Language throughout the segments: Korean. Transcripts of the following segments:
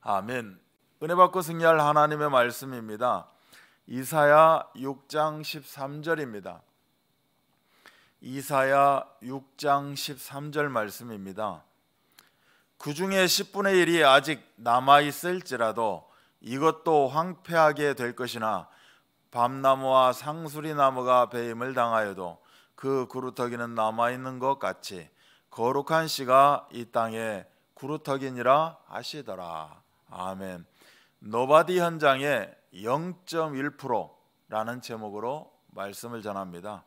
아멘. 은혜 받고 승리할 하나님의 말씀입니다. 이사야 6장 13절입니다. 이사야 6장 13절 말씀입니다. 그 중에 10분의 1이 아직 남아 있을지라도 이것도 황폐하게 될 것이나 밤나무와 상수리 나무가 배임을 당하여도 그 구루터기는 남아 있는 것 같이 거룩한 씨가 이 땅에 구루터기니라 하시더라. 아멘. 노바디 현장의 0.1%라는 제목으로 말씀을 전합니다.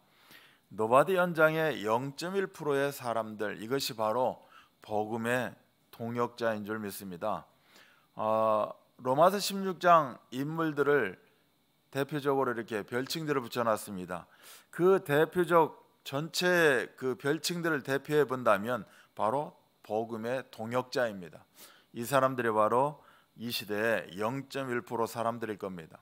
노바디 현장의 0.1%의 사람들 이것이 바로 복음의 동역자인 줄 믿습니다. 어, 로마서 16장 인물들을 대표적으로 이렇게 별칭들을 붙여놨습니다. 그 대표적 전체 그 별칭들을 대표해 본다면 바로 복음의 동역자입니다. 이 사람들이 바로 이 시대에 0.1% 사람들일 겁니다.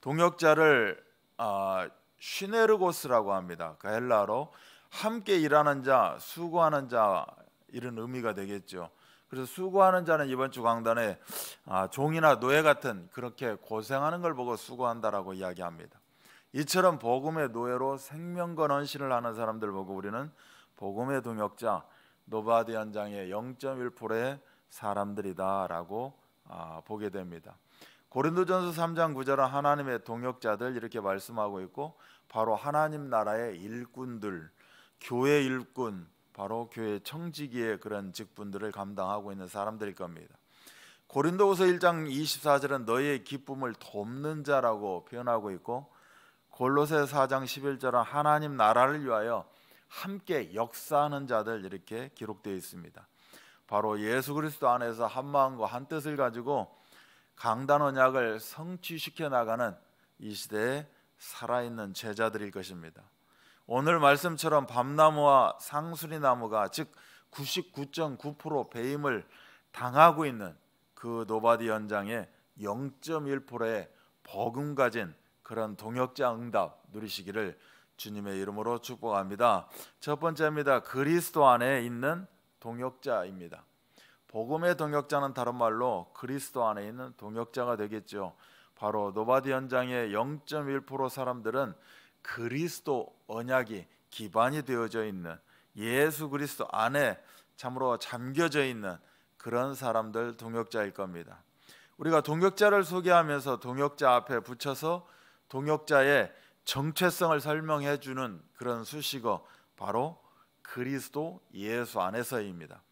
동역자를 아, 시네르고스라고 합니다. 그 헬라로 함께 일하는 자, 수고하는 자 이런 의미가 되겠죠. 그래서 수고하는 자는 이번 주 강단에 아, 종이나 노예 같은 그렇게 고생하는 걸 보고 수고한다라고 이야기합니다. 이처럼 복음의 노예로 생명 건 헌신을 하는 사람들 보고 우리는 복음의 동역자 노바디 현장의 0.1%의 사람들이다라고 아, 보게 됩니다. 고린도전서 3장 9절은 하나님의 동역자들 이렇게 말씀하고 있고 바로 하나님 나라의 일꾼들, 교회 일꾼, 바로 교회 청지기의 그런 직분들을 감당하고 있는 사람들일 겁니다. 고린도후서 1장 24절은 너희의 기쁨을 돕는 자라고 표현하고 있고 골로새 4장 11절은 하나님 나라를 위하여 함께 역사하는 자들 이렇게 기록되어 있습니다. 바로 예수 그리스도 안에서 한 마음과 한 뜻을 가지고 강단 언약을 성취시켜 나가는 이시대에 살아있는 제자들일 것입니다. 오늘 말씀처럼 밤나무와 상수리 나무가 즉 99.9% 배임을 당하고 있는 그 노바디 현장의 0.1%의 버금가진 그런 동역자 응답 누리시기를 주님의 이름으로 축복합니다. 첫 번째입니다. 그리스도 안에 있는 동역자입니다. 복음의 동역자는 다른 말로 그리스도 안에 있는 동역자가 되겠죠. 바로 노바디 현장의 0.1% 사람들은 그리스도 언약이 기반이 되어져 있는 예수 그리스도 안에 참으로 잠겨져 있는 그런 사람들 동역자일 겁니다. 우리가 동역자를 소개하면서 동역자 앞에 붙여서 동역자의 정체성을 설명해 주는 그런 수식어 바로 그리스도 예수 안에서입니다.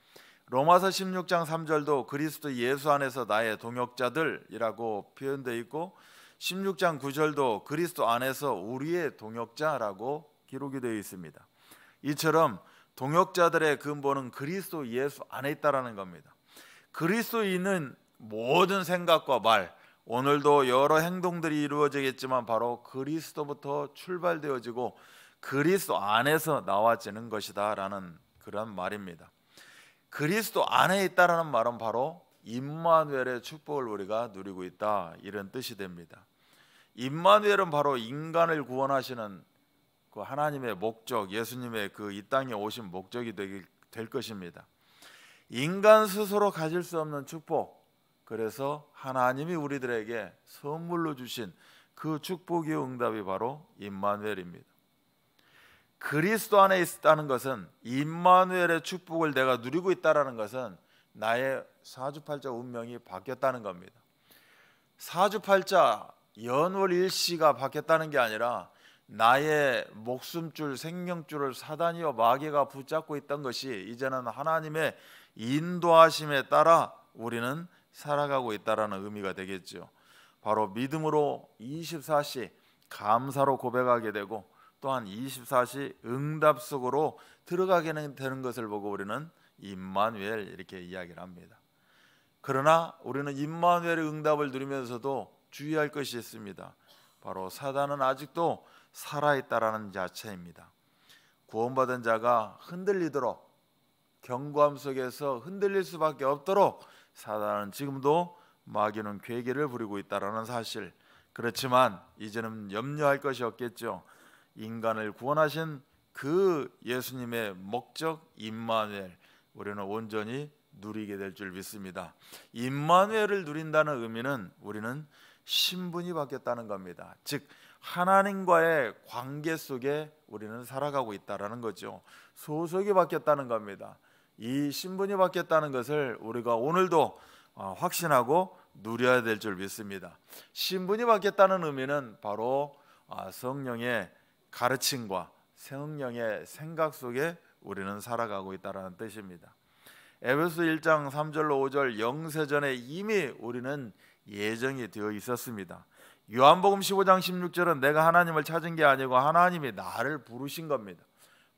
로마서 16장 3절도 그리스도 예수 안에서 나의 동역자들이라고 표현되어 있고 16장 9절도 그리스도 안에서 우리의 동역자라고 기록이 되어 있습니다. 이처럼 동역자들의 근본은 그리스도 예수 안에 있다라는 겁니다. 그리스도인은 모든 생각과 말, 오늘도 여러 행동들이 이루어지겠지만 바로 그리스도부터 출발되어지고 그리스도 안에서 나와지는 것이다라는 그런 말입니다. 그리스도 안에 있다라는 말은 바로 임마누엘의 축복을 우리가 누리고 있다 이런 뜻이 됩니다. 임마누엘은 바로 인간을 구원하시는 그 하나님의 목적, 예수님의 그 이 땅에 오신 목적이 되길, 될 것입니다. 인간 스스로 가질 수 없는 축복. 그래서 하나님이 우리들에게 선물로 주신 그 축복의 응답이 바로 임마누엘입니다. 그리스도 안에 있다는 것은 임마누엘의 축복을 내가 누리고 있다라는 것은 나의 사주팔자 운명이 바뀌었다는 겁니다. 사주팔자 연월일시가 바뀌었다는 게 아니라 나의 목숨줄 생명줄을 사단이요 마귀가 붙잡고 있던 것이 이제는 하나님의 인도하심에 따라 우리는 살아가고 있다라는 의미가 되겠죠. 바로 믿음으로 24시 감사로 고백하게 되고 또한 24시 응답 속으로 들어가게 되는 것을 보고 우리는 임마누엘 이렇게 이야기를 합니다. 그러나 우리는 임마누의 응답을 누리면서도 주의할 것이 있습니다. 바로 사단은 아직도 살아 있다라는 자체입니다. 구원받은 자가 흔들리도록 경고함 속에서 흔들릴 수밖에 없도록 사단은 지금도 마귀는 괴계를 부리고 있다라는 사실. 그렇지만 이제는 염려할 것이 없겠죠. 인간을 구원하신 그 예수님의 목적 임마누엘 우리는 온전히 누리게 될 줄 믿습니다. 임마누엘을 누린다는 의미는 우리는 신분이 바뀌었다는 겁니다. 즉 하나님과의 관계 속에 우리는 살아가고 있다라는 거죠. 소속이 바뀌었다는 겁니다. 이 신분이 바뀌었다는 것을 우리가 오늘도 어, 확신하고 누려야 될 줄 믿습니다. 신분이 바뀌었다는 의미는 바로 아, 성령의 가르침과 성령의 생각 속에 우리는 살아가고 있다라는 뜻입니다. 에베소 1장 3절로 5절 영세전에 이미 우리는 예정이 되어 있었습니다. 요한복음 15장 16절은 내가 하나님을 찾은 게 아니고 하나님이 나를 부르신 겁니다.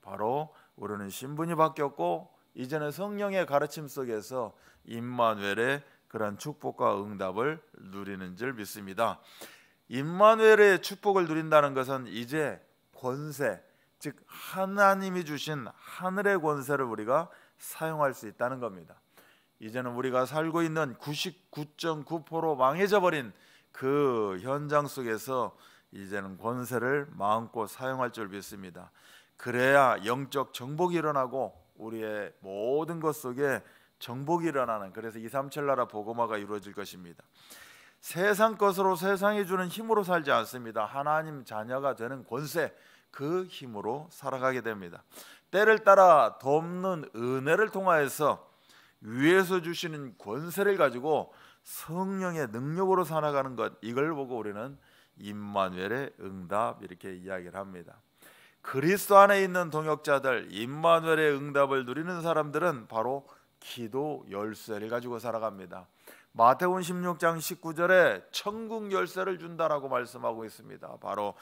바로 우리는 신분이 바뀌었고 이제는 성령의 가르침 속에서 임마누엘의 그런 축복과 응답을 누리는 줄 믿습니다. 임마누엘의 축복을 누린다는 것은 이제 권세, 즉 하나님이 주신 하늘의 권세를 우리가 사용할 수 있다는 겁니다. 이제는 우리가 살고 있는 99.9%로 망해져 버린 그 현장 속에서 이제는 권세를 마음껏 사용할 줄 믿습니다. 그래야 영적 정복이 일어나고 우리의 모든 것 속에 정복이 일어나는 그래서 237 나라 복음화가 이루어질 것입니다. 세상 것으로 세상이 주는 힘으로 살지 않습니다. 하나님 자녀가 되는 권세 그 힘으로 살아가게 됩니다. 때를 따라 돕는 은혜를 통하여서 위에서 주시는 권세를 가지고 성령의 능력으로 살아가는 것 이걸 보고 우리는 임마누의 응답 이렇게 이야기를 합니다. 그리스도 안에 있는 동역자들 임마누의 응답을 누리는 사람들은 바로 기도 열쇠를 가지고 살아갑니다. 마태온 16장 19절에 천국 열쇠를 준다라고 말씀하고 있습니다. 바로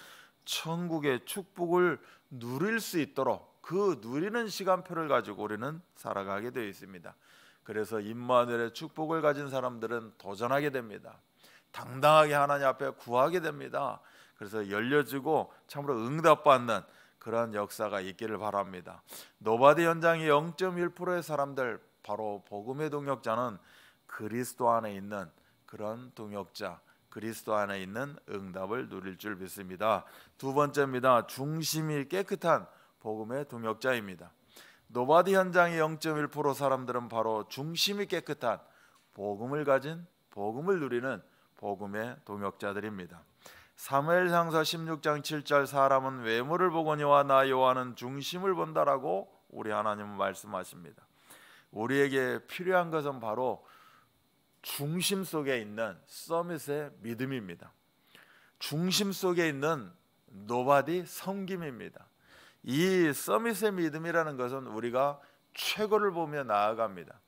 천국의 축복을 누릴 수 있도록 그 누리는 시간표를 가지고 우리는 살아가게 되어 있습니다. 그래서 임마누엘의 축복을 가진 사람들은 도전하게 됩니다. 당당하게 하나님 앞에 구하게 됩니다. 그래서 열려지고 참으로 응답받는 그런 역사가 있기를 바랍니다. 노바디 현장의 0.1%의 사람들 바로 복음의 동력자는 그리스도 안에 있는 그런 동역자 그리스도 안에 있는 응답을 누릴 줄 믿습니다. 두 번째입니다. 중심이 깨끗한 복음의 동역자입니다. 노바디 현장의 0.1% 사람들은 바로 중심이 깨끗한 복음을 가진 복음을 누리는 복음의 동역자들입니다. 사무엘상서 16장 7절 사람은 외모를 보거니와 나 여호와는 중심을 본다라고 우리 하나님은 말씀하십니다. 우리에게 필요한 것은 바로 중심 속에 있는 서밋의 믿음입니다. 중심 속에 있는 노바디 섬김입니다. 이 서밋의 믿음이라는 것은 우리가 최고를 보며 나아갑니다.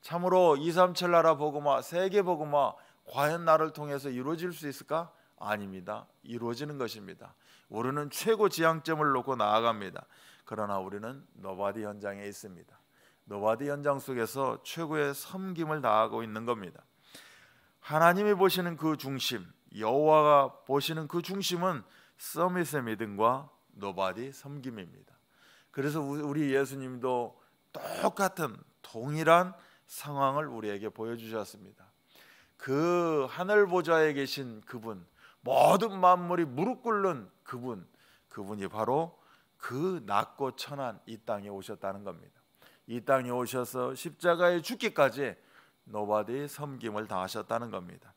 참으로 2, 3, 7 나라 복음화, 세계 복음화 과연 나를 통해서 이루어질 수 있을까? 아닙니다. 이루어지는 것입니다. 우리는 최고 지향점을 놓고 나아갑니다. 그러나 우리는 노바디 현장에 있습니다. 노바디 현장 속에서 최고의 섬김을 다하고 있는 겁니다. 하나님이 보시는 그 중심, 여호와가 보시는 그 중심은 서밋의 믿음과 노바디 섬김입니다. 그래서 우리 예수님도 똑같은 동일한 상황을 우리에게 보여주셨습니다. 그 하늘 보좌에 계신 그분, 모든 만물이 무릎 꿇는 그분, 그분이 바로 그 낮고 천한 이 땅에 오셨다는 겁니다. 이 땅에 오셔서 십자가에 죽기까지 노바디 섬김을 당하셨다는 겁니다.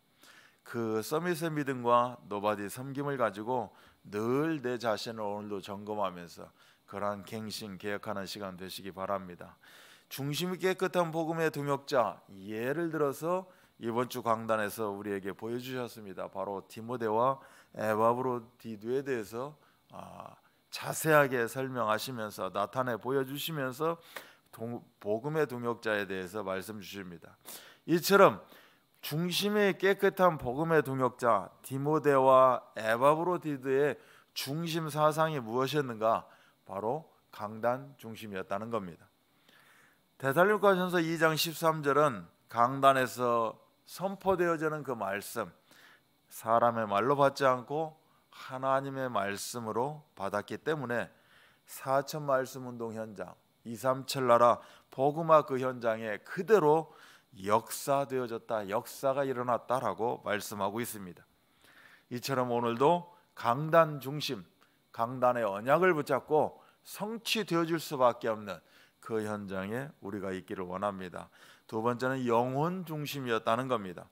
그 서밋의 믿음과 노바디 섬김을 가지고 늘 내 자신을 오늘도 점검하면서 그러한 갱신 개혁하는 시간 되시기 바랍니다. 중심이 깨끗한 복음의 동역자 예를 들어서 이번 주 강단에서 우리에게 보여주셨습니다. 바로 디모데와 에바브로디두에 대해서 아, 자세하게 설명하시면서 나타내 보여주시면서 동, 복음의 동역자에 대해서 말씀 주십니다. 이처럼 중심의 깨끗한 복음의 동역자 디모데와 에바브로디드의 중심 사상이 무엇이었는가? 바로 강단 중심이었다는 겁니다. 대살육과전서 2장 13절은 강단에서 선포되어지는 그 말씀 사람의 말로 받지 않고 하나님의 말씀으로 받았기 때문에 사천 말씀 운동 현장 이삼철 나라 복음화 그 현장에 그대로 역사되어졌다. 역사가 일어났다라고 말씀하고 있습니다. 이처럼 오늘도 강단 중심, 강단의 언약을 붙잡고 성취되어 질 수밖에 없는 그 현장에 우리가 있기를 원합니다. 두 번째는 영혼 중심이었다는 겁니다.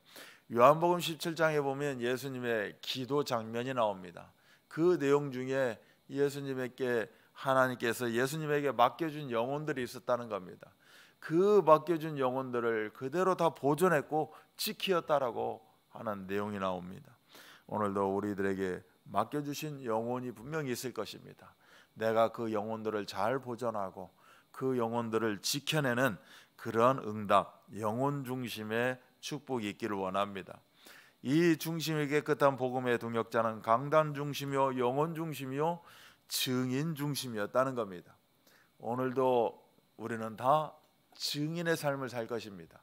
요한복음 17장에 보면 예수님의 기도 장면이 나옵니다. 그 내용 중에 예수님에게 하나님께서 예수님에게 맡겨준 영혼들이 있었다는 겁니다. 그 맡겨준 영혼들을 그대로 다 보존했고 지키었다라고 하는 내용이 나옵니다. 오늘도 우리들에게 맡겨주신 영혼이 분명히 있을 것입니다. 내가 그 영혼들을 잘 보존하고 그 영혼들을 지켜내는 그런 응답, 영혼 중심의 축복이 있기를 원합니다. 이 중심이 깨끗한 복음의 동역자는 강단 중심이요 영혼 중심이요 증인 중심이었다는 겁니다. 오늘도 우리는 다 증인의 삶을 살 것입니다.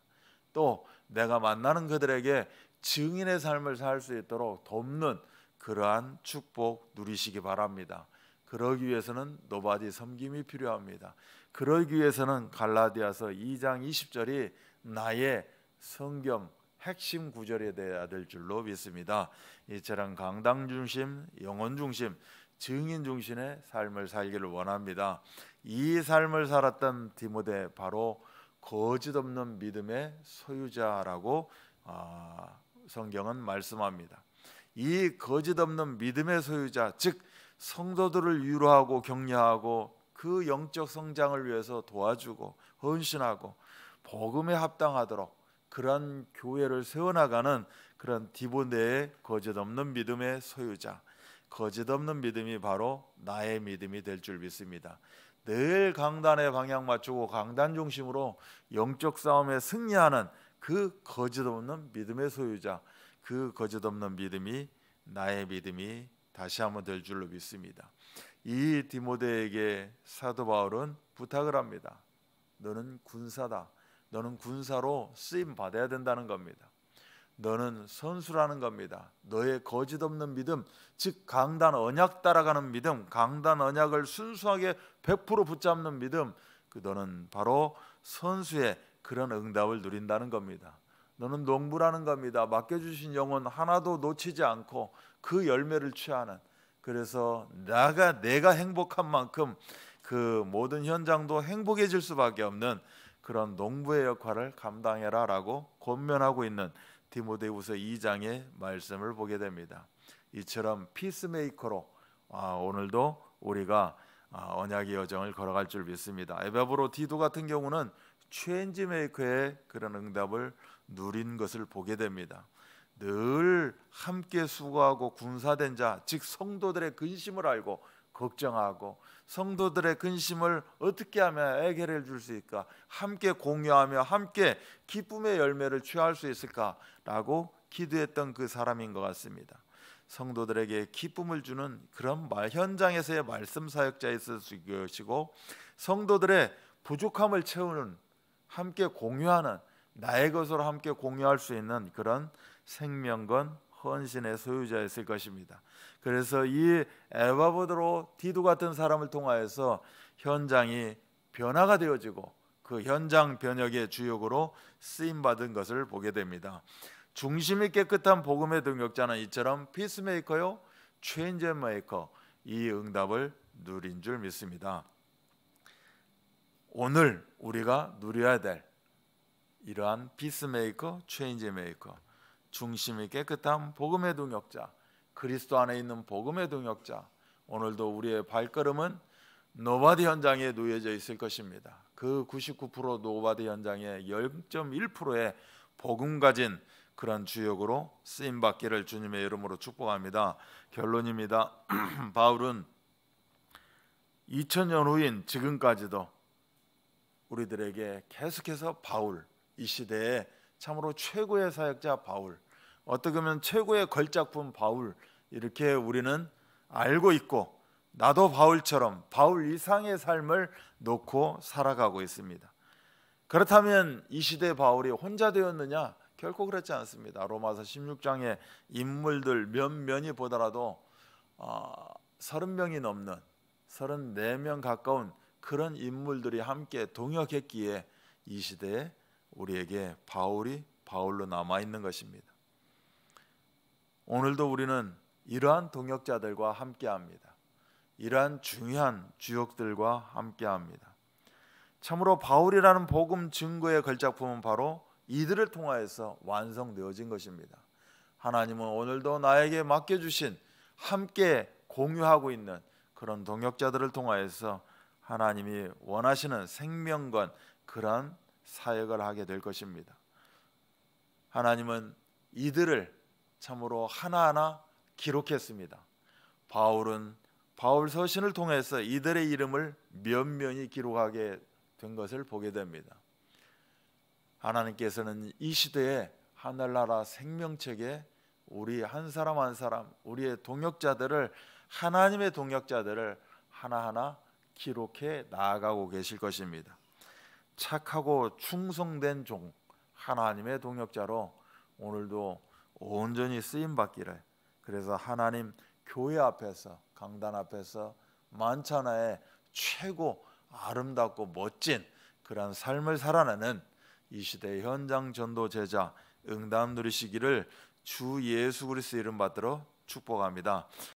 또 내가 만나는 그들에게 증인의 삶을 살 수 있도록 돕는 그러한 축복 누리시기 바랍니다. 그러기 위해서는 노바디 섬김이 필요합니다. 그러기 위해서는 갈라디아서 2장 20절이 나의 성경 핵심 구절이 되어야 될 줄로 믿습니다. 이처럼 강당 중심, 영혼 중심, 증인 중심의 삶을 살기를 원합니다. 이 삶을 살았던 디모데 바로 거짓 없는 믿음의 소유자라고 아, 성경은 말씀합니다. 이 거짓 없는 믿음의 소유자, 즉 성도들을 위로하고 격려하고 그 영적 성장을 위해서 도와주고 헌신하고 복음에 합당하도록 그런 교회를 세워나가는 그런 디본데의 거짓 없는 믿음의 소유자 거짓 없는 믿음이 바로 나의 믿음이 될 줄 믿습니다. 늘 강단의 방향 맞추고 강단 중심으로 영적 싸움에 승리하는 그 거짓 없는 믿음의 소유자, 그 거짓 없는 믿음이 나의 믿음이 다시 한번 될 줄로 믿습니다. 이 디모데에게 사도 바울은 부탁을 합니다. 너는 군사다. 너는 군사로 쓰임 받아야 된다는 겁니다. 너는 선수라는 겁니다. 너의 거짓 없는 믿음, 즉 강단 언약 따라가는 믿음, 강단 언약을 순수하게 100% 붙잡는 믿음, 그 너는 바로 선수의 그런 응답을 누린다는 겁니다. 너는 농부라는 겁니다. 맡겨주신 영혼 하나도 놓치지 않고 그 열매를 취하는. 그래서 내가 내가 행복한 만큼 그 모든 현장도 행복해질 수밖에 없는 그런 농부의 역할을 감당해라라고 권면하고 있는 디모데후서 2장의 말씀을 보게 됩니다. 이처럼 피스메이커로 아, 오늘도 우리가 아, 언약의 여정을 걸어갈 줄 믿습니다. 에바브로 디도 같은 경우는 체인지 메이커의 그런 응답을 누린 것을 보게 됩니다. 늘 함께 수고하고 군사된 자, 즉 성도들의 근심을 알고 걱정하고 성도들의 근심을 어떻게 하면 해결해 줄 수 있을까? 함께 공유하며 함께 기쁨의 열매를 취할 수 있을까라고 기도했던 그 사람인 것 같습니다. 성도들에게 기쁨을 주는 그런 말 현장에서의 말씀 사역자였을 것이고 성도들의 부족함을 채우는 함께 공유하는 나의 것으로 함께 공유할 수 있는 그런 생명건 헌신의 소유자였을 것입니다. 그래서 이 엘바보드로 디도 같은 사람을 통하여서 현장이 변화가 되어지고 그 현장 변혁의 주역으로 쓰임 받은 것을 보게 됩니다. 중심이 깨끗한 복음의 능력자는 이처럼 피스메이커요, 체인지메이커 이 응답을 누린 줄 믿습니다. 오늘 우리가 누려야 될 이러한 피스메이커, 체인지메이커 중심이 깨끗한 복음의 동역자, 그리스도 안에 있는 복음의 동역자. 오늘도 우리의 발걸음은 노바디 현장에 놓여져 있을 것입니다. 그 99% 노바디 현장의 0.1%의 복음 가진 그런 주역으로 쓰임 받기를 주님의 이름으로 축복합니다. 결론입니다. 바울은 2000년 후인 지금까지도 우리들에게 계속해서 바울 이 시대에 참으로 최고의 사역자 바울, 어떻게 보면 최고의 걸작품 바울 이렇게 우리는 알고 있고 나도 바울처럼 바울 이상의 삶을 놓고 살아가고 있습니다. 그렇다면 이 시대 바울이 혼자 되었느냐? 결코 그렇지 않습니다. 로마서 16장의 인물들 몇 면이 보더라도 어, 30명이 넘는 34명 가까운 그런 인물들이 함께 동역했기에 이 시대에 우리에게 바울이 바울로 남아 있는 것입니다. 오늘도 우리는 이러한 동역자들과 함께합니다. 이러한 중요한 주역들과 함께합니다. 참으로 바울이라는 복음 증거의 걸작품은 바로 이들을 통하여서 완성되어진 것입니다. 하나님은 오늘도 나에게 맡겨주신 함께 공유하고 있는 그런 동역자들을 통하여서 하나님이 원하시는 생명과 그런 사역을 하게 될 것입니다. 하나님은 이들을 참으로 하나하나 기록했습니다. 바울은 바울 서신을 통해서 이들의 이름을 면면히 기록하게 된 것을 보게 됩니다. 하나님께서는 이 시대에 하늘나라 생명책에 우리 한 사람 한 사람 우리의 동역자들을 하나님의 동역자들을 하나하나 기록해 나아가고 계실 것입니다. 착하고 충성된 종 하나님의 동역자로 오늘도 온전히 쓰임 받기를 그래서 하나님 교회 앞에서 강단 앞에서 만찬하에 최고 아름답고 멋진 그러한 삶을 살아내는 이시대 현장 전도 제자 응답 누리시기를 주 예수 그리스도 이름 받들어 축복합니다.